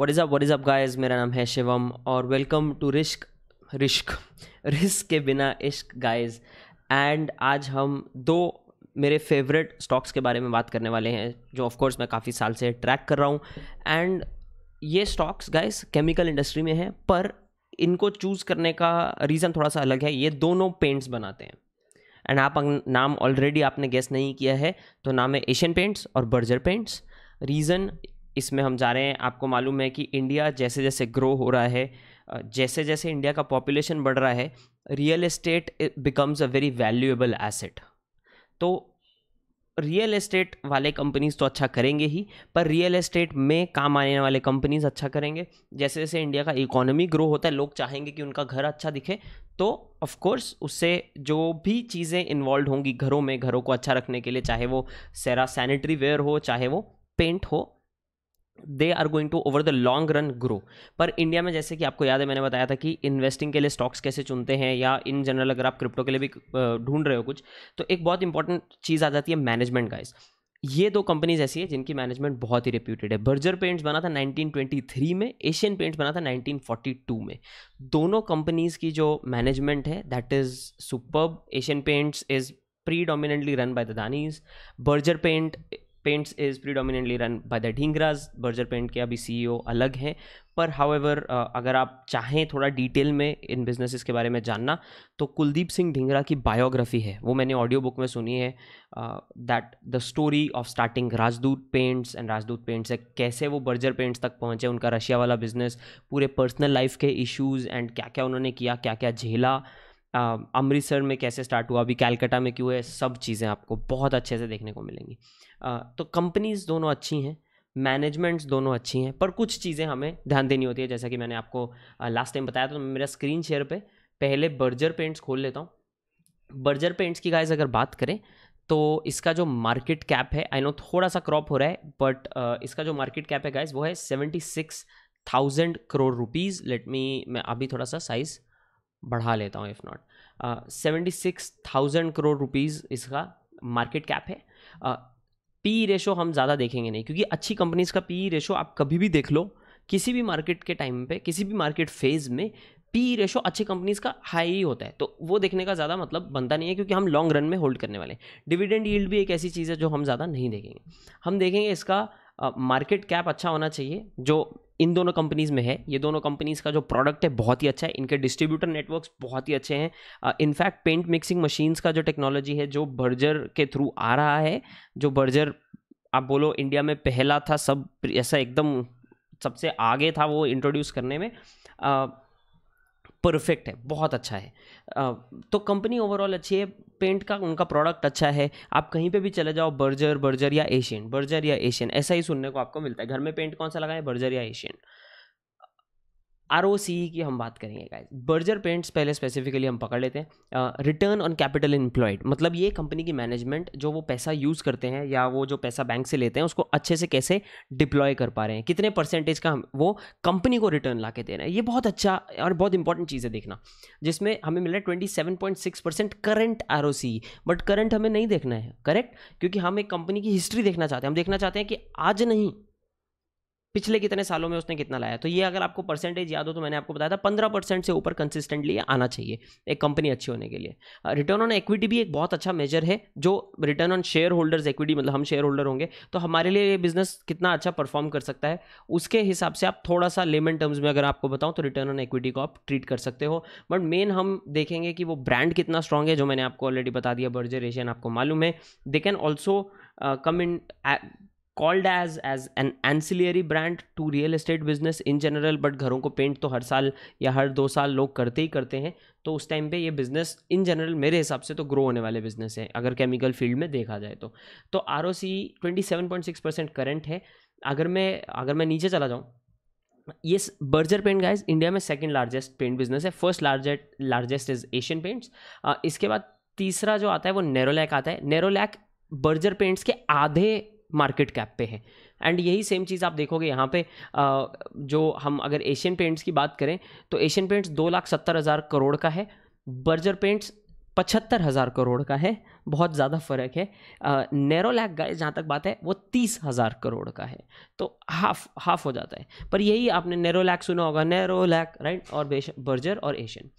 what is up what is up guys मेरा नाम है शिवम और welcome to risk risk risk के बिना इश्क गाइस एंड आज हम दो मेरे फेवरेट स्टॉक्स के बारे में बात करने वाले हैं जो ऑफ कोर्स मैं काफ़ी साल से ट्रैक कर रहा हूँ एंड ये स्टॉक्स गाइस केमिकल इंडस्ट्री में है पर इनको चूज़ करने का रीज़न थोड़ा सा अलग है ये दोनों पेंट्स बनाते हैं एंड आप नाम ऑलरेडी आपने गेस नहीं किया है तो नाम है एशियन पेंट्स और बर्जर पेंट्स रीज़न इसमें हम जा रहे हैं आपको मालूम है कि इंडिया जैसे जैसे ग्रो हो रहा है जैसे जैसे इंडिया का पॉपुलेशन बढ़ रहा है real estate becomes a very valuable asset तो रियल एस्टेट वाले कंपनीज तो अच्छा करेंगे ही पर रियल एस्टेट में काम आने वाले कंपनीज अच्छा करेंगे जैसे जैसे इंडिया का इकोनॉमी ग्रो होता है लोग चाहेंगे कि उनका घर अच्छा दिखे तो ऑफ कोर्स उससे जो भी चीज़ें इन्वॉल्व होंगी घरों में घरों को अच्छा रखने के लिए चाहे वो सैरा सैनिटरी वेयर हो चाहे वो पेंट हो they are going to over the long run grow पर इंडिया में जैसे कि आपको याद है मैंने बताया था कि इन्वेस्टिंग के लिए स्टॉक्स कैसे चुनते हैं या इन जनरल अगर आप क्रिप्टो के लिए भी ढूंढ रहे हो कुछ तो एक बहुत इंपॉर्टेंट चीज़ आ जाती है मैनेजमेंट गाइस ये दो कंपनीज ऐसी है जिनकी मैनेजमेंट बहुत ही रिप्यूटेड है बर्जर पेंट्स बना था 1923 में एशियन पेंट्स बना था 1942 में दोनों कंपनीज की जो मैनेजमेंट है that is super Asian paints is predominantly run by the Danis Berger paint paints is predominantly run by the Dhingras Berger paint के अभी सीईओ e अलग हैं पर हाउएवर अगर आप चाहें थोड़ा डिटेल में इन बिजनेसेस के बारे में जानना तो कुलदीप सिंह ढिंगरा की बायोग्राफी है वो मैंने ऑडियो बुक में सुनी है that the story of starting Rajdoot paints and Rajdoot paints है कैसे वो बर्जर पेंट्स तक पहुँचे उनका रशिया वाला बिजनेस पूरे पर्सनल लाइफ के इश्यूज़ एंड क्या क्या उन्होंने किया क्या क्या झेला अमृतसर में कैसे स्टार्ट हुआ अभी कैलकाटा में क्यों है सब चीज़ें आपको बहुत अच्छे से देखने को मिलेंगी तो कंपनीज दोनों अच्छी हैं मैनेजमेंट्स दोनों अच्छी हैं पर कुछ चीज़ें हमें ध्यान देनी होती है जैसा कि मैंने आपको लास्ट टाइम बताया तो मेरा स्क्रीन शेयर पे पहले बर्जर पेंट्स खोल लेता हूँ बर्जर पेंट्स की गाइज अगर बात करें तो इसका जो मार्केट कैप है आई नो थोड़ा सा क्रॉप हो रहा है बट इसका जो मार्केट कैप है गाइज वो है seventy six thousand crore rupees let me मैं अभी थोड़ा सा साइज़ बढ़ा लेता हूँ if not seventy six thousand crore rupees इसका मार्केट कैप है पी रेशो हम ज़्यादा देखेंगे नहीं क्योंकि अच्छी कंपनीज़ का पी रेशो आप कभी भी देख लो किसी भी मार्केट के टाइम पे किसी भी मार्केट फेज़ में पी रेशो अच्छी कंपनीज का हाई ही होता है तो वो देखने का ज़्यादा मतलब बनता नहीं है क्योंकि हम लॉन्ग रन में होल्ड करने वाले हैं डिविडेंड यील्ड भी एक ऐसी चीज़ है जो हम ज़्यादा नहीं देखेंगे हम देखेंगे इसका मार्केट uh, कैप अच्छा होना चाहिए जो इन दोनों कंपनीज़ में है ये दोनों कंपनीज़ का जो प्रोडक्ट है बहुत ही अच्छा है इनके डिस्ट्रीब्यूटर नेटवर्क्स बहुत ही अच्छे हैं इनफैक्ट पेंट मिक्सिंग मशीन्स का जो टेक्नोलॉजी है जो बर्जर के थ्रू आ रहा है जो बर्जर आप बोलो इंडिया में पहला था सब ऐसा एकदम सबसे आगे था वो इंट्रोड्यूस करने में uh, परफेक्ट है बहुत अच्छा है तो कंपनी ओवरऑल अच्छी है पेंट का उनका प्रोडक्ट अच्छा है आप कहीं पे भी चले जाओ बर्जर बर्जर या एशियन बर्जर या एशियन ऐसा ही सुनने को आपको मिलता है घर में पेंट कौन सा लगा है बर्जर या एशियन आर ओ सी की हम बात करेंगे गाइज बर्जर पेंट्स पहले स्पेसिफिकली हम पकड़ लेते हैं रिटर्न ऑन कैपिटल एम्प्लॉयड मतलब ये कंपनी की मैनेजमेंट जो वो पैसा यूज़ करते हैं या वो जो पैसा बैंक से लेते हैं उसको अच्छे से कैसे डिप्लॉय कर पा रहे हैं कितने परसेंटेज का हम वो कंपनी को रिटर्न ला के दे रहे हैं ये बहुत अच्छा और बहुत इंपॉर्टेंट चीज़ है देखना जिसमें हमें मिला है twenty seven point six percent current R O C but current हमें नहीं देखना है करेक्ट क्योंकि हम एक कंपनी की हिस्ट्री देखना चाहते हैं हम देखना चाहते हैं कि आज नहीं पिछले कितने सालों में उसने कितना लाया तो ये अगर आपको परसेंटेज याद हो तो मैंने आपको बताया था पंद्रह परसेंट से ऊपर कंसिस्टेंटली आना चाहिए एक कंपनी अच्छी होने के लिए रिटर्न ऑन इक्विटी भी एक बहुत अच्छा मेजर है जो return on shareholders equity मतलब हम शेयर होल्डर होंगे तो हमारे लिए ये बिजनेस कितना अच्छा परफॉर्म कर सकता है उसके हिसाब से आप थोड़ा सा लेमन टर्म्स में अगर आपको बताऊँ तो रिटर्न ऑन इक्विटी को आप ट्रीट कर सकते हो बट मेन हम देखेंगे कि वो ब्रांड कितना स्ट्रांग है जो मैंने आपको ऑलरेडी बता दिया बर्जर एशियन आपको मालूम है they can also come in called as as an ancillary brand to real estate business in general but घरों को पेंट तो हर साल या हर दो साल लोग करते ही करते हैं तो उस टाइम पे ये बिज़नेस इन जनरल मेरे हिसाब से तो ग्रो होने वाले बिजनेस हैं अगर केमिकल फील्ड में देखा जाए तो तो R O C twenty seven point six percent current है अगर मैं अगर मैं नीचे चला जाऊँ ये बर्जर पेंट गाइज इंडिया में सेकेंड लार्जेस्ट पेंट बिजनेस है first largest largest is Asian paints इसके बाद तीसरा जो आता है वो नेरोलैक आता है नेरोलैक बर्जर पेंट्स के आधे मार्केट कैप पे है एंड यही सेम चीज़ आप देखोगे यहाँ पे जो हम अगर एशियन पेंट्स की बात करें तो एशियन पेंट्स दो लाख सत्तर हज़ार करोड़ का है बर्जर पेंट्स पचहत्तर हज़ार करोड़ का है बहुत ज़्यादा फ़र्क है नेरोलैक गाय जहाँ तक बात है वो तीस हज़ार करोड़ का है तो हाफ हाफ हो जाता है पर यही आपने नेरोलैक सुना होगा नेरोलैक राइट और बर्जर और एशियन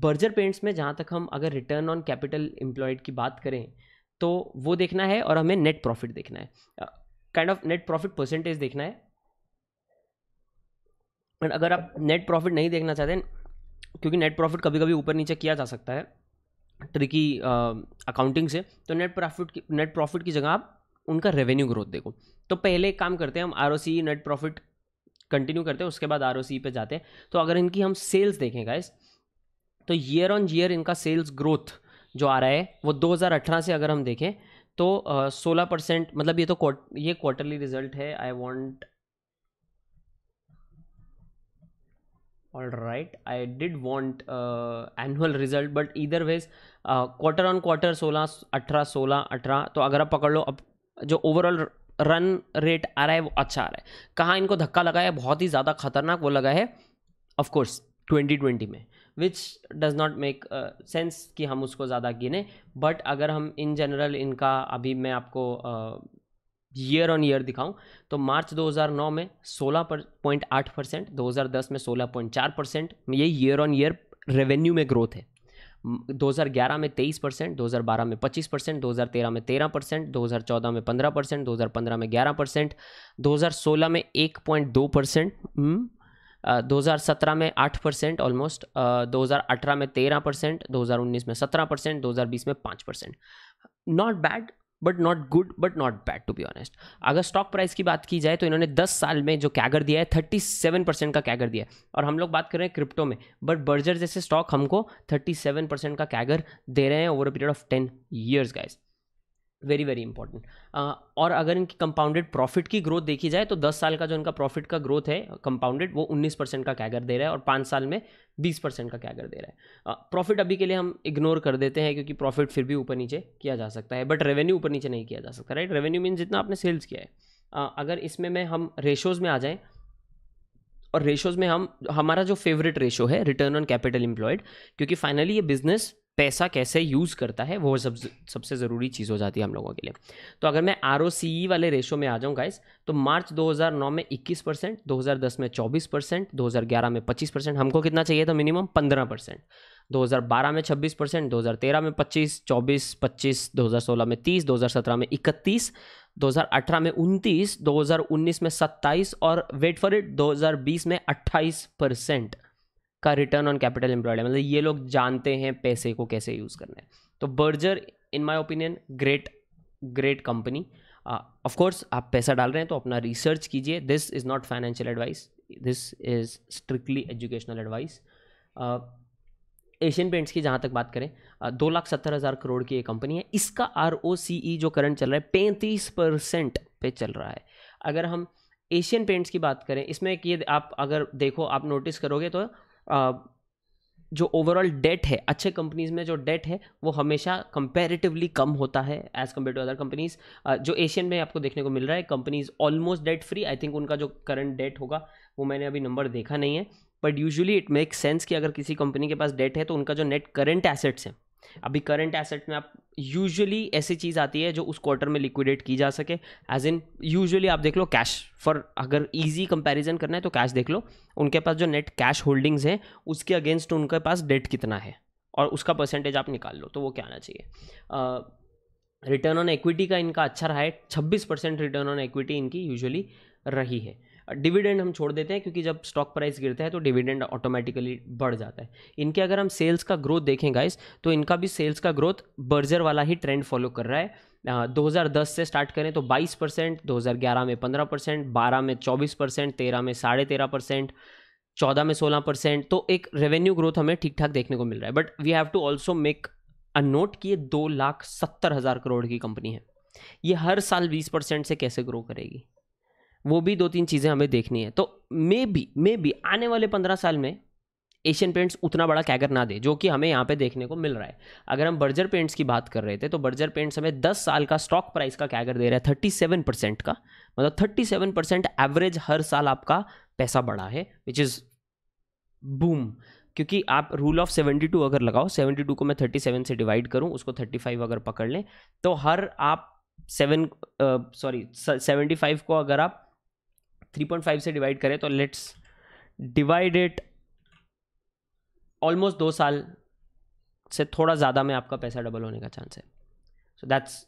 बर्जर पेंट्स में जहाँ तक हम अगर रिटर्न ऑन कैपिटल एम्प्लॉयड की बात करें तो वो देखना है और हमें नेट प्रॉफिट देखना है kind of net profit percentage देखना है एंड अगर आप नेट प्रॉफिट नहीं देखना चाहते क्योंकि नेट प्रॉफिट कभी कभी ऊपर नीचे किया जा सकता है ट्रिकी अकाउंटिंग से तो नेट प्रॉफिट नेट प्रॉफिट की जगह आप उनका रेवेन्यू ग्रोथ देखो तो पहले एक काम करते हैं हम आर नेट प्रॉफिट कंटिन्यू करते हैं उसके बाद आर पे जाते हैं तो अगर इनकी हम सेल्स देखें गाइस तो ईयर ऑन ईयर इनका सेल्स ग्रोथ जो आ रहा है वो 2018 से अगर हम देखें तो सोलह uh, परसेंट मतलब ये तो ये क्वार्टरली रिजल्ट है I want all right I did want annual result but इधर वेज क्वार्टर ऑन क्वार्टर सोलह अठारह सोलह अठारह तो अगर आप पकड़ लो अब जो ओवरऑल रन रेट आ रहा है वो अच्छा आ रहा है कहाँ इनको धक्का लगा है बहुत ही ज़्यादा खतरनाक वो लगा है ऑफकोर्स ट्वेंटी ट्वेंटी में which does not make sense कि हम उसको ज़्यादा गिने बट अगर हम इन जनरल इनका अभी मैं आपको ईयर ऑन ईयर दिखाऊं तो मार्च 2009 में सोलह पॉइंट आठ परसेंट दो में सोलह पॉइंट चार परसेंट ये ईयर ऑन ईयर रेवेन्यू में ग्रोथ है 2011 में 23 परसेंट दो में 25 परसेंट दो में 13 परसेंट दो में 15 परसेंट दो में 11 परसेंट दो में 1.2 परसेंट हम्म, 2017 में 8 परसेंट ऑलमोस्ट 2018 में 13 परसेंट 2019 में 17 परसेंट 2020 में 5 percent not bad but not good but not bad to be honest अगर स्टॉक प्राइस की बात की जाए तो इन्होंने 10 साल में जो कैगर दिया है 37 परसेंट का कैगर दिया है और हम लोग बात कर रहे हैं क्रिप्टो में बट बर्जर जैसे स्टॉक हमको 37 परसेंट का कैगर दे रहे हैं over a period of 10 years guys very very important और अगर इनकी कंपाउंडेड प्रॉफिट की ग्रोथ देखी जाए तो 10 साल का जो इनका प्रॉफिट का ग्रोथ है कंपाउंडेड वो 19 परसेंट का कैगर दे रहा है और पाँच साल में 20 परसेंट का कैगर दे रहा है प्रॉफिट uh, अभी के लिए हम इग्नोर कर देते हैं क्योंकि प्रॉफिट फिर भी ऊपर नीचे किया जा सकता है बट रेवेन्यू ऊपर नीचे नहीं किया जा सकता राइट रेवेन्यू मीन जितना आपने सेल्स किया है uh, अगर इसमें में हम रेशोज़ में आ जाएँ और रेशोज़ में हम हमारा जो फेवरेट रेशो है रिटर्न ऑन कैपिटल एम्प्लॉयड क्योंकि फाइनली ये बिज़नेस पैसा कैसे यूज़ करता है वो सब सबसे ज़रूरी चीज़ हो जाती है हम लोगों के लिए तो अगर मैं आर वाले रेशो में आ जाऊँ गाइस तो मार्च 2009 में 21 परसेंट दो में 24 परसेंट दो में 25 परसेंट हमको कितना चाहिए था मिनिमम 15 परसेंट 2012 में 26 परसेंट दो में 25 24 25 2016 में 30 2017 में 31 2018 में 29 2019 में 27 और वेट फॉर इट 2020 में 28 परसेंट का रिटर्न ऑन कैपिटल एम्प्लॉयड मतलब ये लोग जानते हैं पैसे को कैसे यूज़ करना है तो Berger in my opinion great great company of course आप पैसा डाल रहे हैं तो अपना रिसर्च कीजिए this is not financial advice this is strictly educational advice Asian paints की जहाँ तक बात करें uh, दो लाख सत्तर हज़ार करोड़ की ये कंपनी है इसका आर ओ सी ई जो करंट चल रहा है पैंतीस परसेंट पे चल रहा है अगर हम एशियन पेंट्स की बात करें इसमें एक ये आप अगर देखो आप नोटिस करोगे तो जो ओवरऑल डेट है अच्छे कंपनीज में जो डेट है वो हमेशा कंपेरेटिवली कम होता है as compare to other companies जो एशियन में आपको देखने को मिल रहा है companies almost debt free I think उनका जो करंट डेट होगा वो मैंने अभी नंबर देखा नहीं है but usually it make sense कि अगर किसी कंपनी के पास डेट है तो उनका जो नेट करंट एसेट्स हैं अभी करंट एसेट में आप यूजुअली ऐसी चीज़ आती है जो उस क्वार्टर में लिक्विडेट की जा सके एज इन यूजुअली आप देख लो कैश फॉर अगर इजी कंपैरिजन करना है तो कैश देख लो उनके पास जो नेट कैश होल्डिंग्स हैं उसके अगेंस्ट उनके पास डेट कितना है और उसका परसेंटेज आप निकाल लो तो वो क्या आना चाहिए रिटर्न ऑन एक्विटी का इनका अच्छा रहा है छब्बीस परसेंट रिटर्न ऑन एक्विटी इनकी यूजुअली रही है डिविडेंड हम छोड़ देते हैं क्योंकि जब स्टॉक प्राइस गिरता है तो डिविडेंड ऑटोमेटिकली बढ़ जाता है इनके अगर हम सेल्स का ग्रोथ देखें गाइस तो इनका भी सेल्स का ग्रोथ बर्जर वाला ही ट्रेंड फॉलो कर रहा है दो uh, से स्टार्ट करें तो 22 परसेंट दो में 15 परसेंट बारह में 24 परसेंट तेरह में साढ़े तेरह परसेंट चौदह में सोलह परसेंट तो एक रेवेन्यू ग्रोथ हमें ठीक ठाक देखने को मिल रहा है but we have to also make a note कि ये दो लाख सत्तर हज़ार करोड़ की कंपनी है ये हर साल बीस परसेंट से कैसे ग्रो करेगी वो भी दो तीन चीज़ें हमें देखनी है तो मे बी मे बी आने वाले पंद्रह साल में एशियन पेंट्स उतना बड़ा कैगर ना दे जो कि हमें यहाँ पे देखने को मिल रहा है अगर हम बर्जर पेंट्स की बात कर रहे थे तो बर्जर पेंट्स हमें 10 साल का स्टॉक प्राइस का कैगर दे रहा है 37 परसेंट का मतलब 37 परसेंट एवरेज हर साल आपका पैसा बढ़ा है विच इज़ बूम क्योंकि आप रूल ऑफ 72 अगर लगाओ 72 को मैं 37 से डिवाइड करूँ उसको 35 अगर पकड़ लें तो हर आप सेवन सॉरी सेवेंटी को अगर आप थ्री पॉइंट फाइव से डिवाइड करें तो लेट्स डिवाइड इट ऑलमोस्ट दो साल से थोड़ा ज़्यादा में आपका पैसा डबल होने का चांस है so that's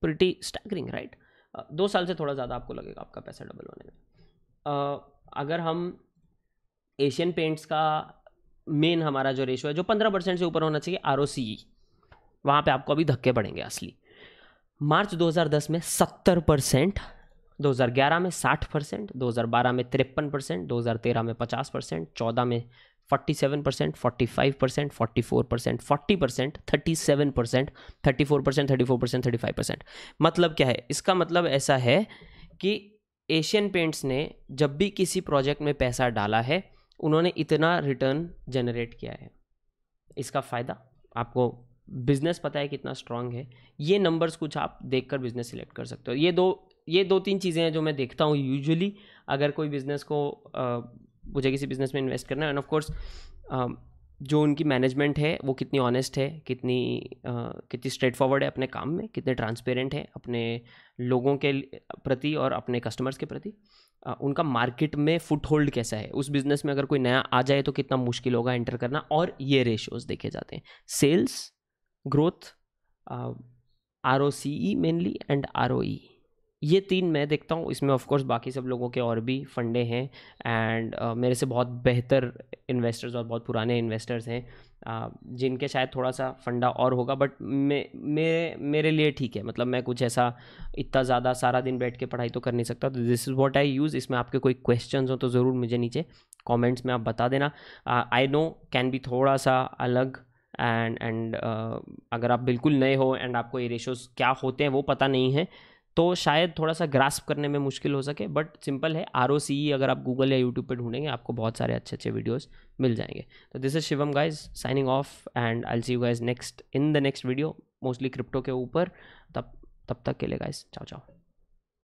pretty staggering right दो साल से थोड़ा ज़्यादा आपको लगेगा आपका पैसा डबल होने में uh, अगर हम एशियन पेंट्स का मेन हमारा जो रेशो है जो पंद्रह परसेंट से ऊपर होना चाहिए आर ओ सी ई वहाँ पर आपको अभी धक्के पड़ेंगे असली मार्च 2010 में 70 परसेंट 2011 में 60 परसेंट दो में तिरपन परसेंट दो में 50 परसेंट चौदह में 47 percent forty five percent forty four percent forty percent thirty seven percent thirty four percent thirty four percent thirty five percent मतलब क्या है इसका मतलब ऐसा है कि एशियन पेंट्स ने जब भी किसी प्रोजेक्ट में पैसा डाला है उन्होंने इतना रिटर्न जनरेट किया है इसका फ़ायदा आपको बिजनेस पता है कितना स्ट्रांग है ये नंबर्स कुछ आप देखकर बिजनेस सिलेक्ट कर सकते हो ये दो ये दो तीन चीज़ें हैं जो मैं देखता हूँ यूजुअली अगर कोई बिज़नेस को मुझे किसी बिज़नेस में इन्वेस्ट करना है एंड ऑफकोर्स जो उनकी मैनेजमेंट है वो कितनी ऑनेस्ट है कितनी uh, कितनी स्ट्रेट फॉरवर्ड है अपने काम में कितने ट्रांसपेरेंट है अपने लोगों के प्रति और अपने कस्टमर्स के प्रति uh, उनका मार्केट में फुट होल्ड कैसा है उस बिज़नेस में अगर कोई नया आ जाए तो कितना मुश्किल होगा एंटर करना और ये रेशियोज़ देखे जाते हैं sales growth R O C E mainly and R O E ये तीन मैं देखता हूँ इसमें ऑफकोर्स बाकी सब लोगों के और भी फंडे हैं एंड uh, मेरे से बहुत बेहतर इन्वेस्टर्स और बहुत पुराने इन्वेस्टर्स हैं uh, जिनके शायद थोड़ा सा फंडा और होगा बट मे मेरे मेरे लिए ठीक है मतलब मैं कुछ ऐसा इतना ज़्यादा सारा दिन बैठ के पढ़ाई तो कर नहीं सकता तो this is what I use इसमें आपके कोई क्वेश्चन हो तो ज़रूर मुझे नीचे कॉमेंट्स में आप बता देना आई नो कैन बी थोड़ा सा अलग एंड एंड uh, अगर आप बिल्कुल नए हो एंड आपको ये रेशोज़ क्या होते हैं वो पता नहीं है तो शायद थोड़ा सा ग्रास्प करने में मुश्किल हो सके बट सिंपल है आर e अगर आप गूगल या यूट्यूब पर ढूंढेंगे आपको बहुत सारे अच्छे अच्छे वीडियोज़ मिल जाएंगे तो this is Shivam guys signing off and I see you guys next in the next video mostly crypto के ऊपर तब तब तक के लिए गाइज चाओ चाओ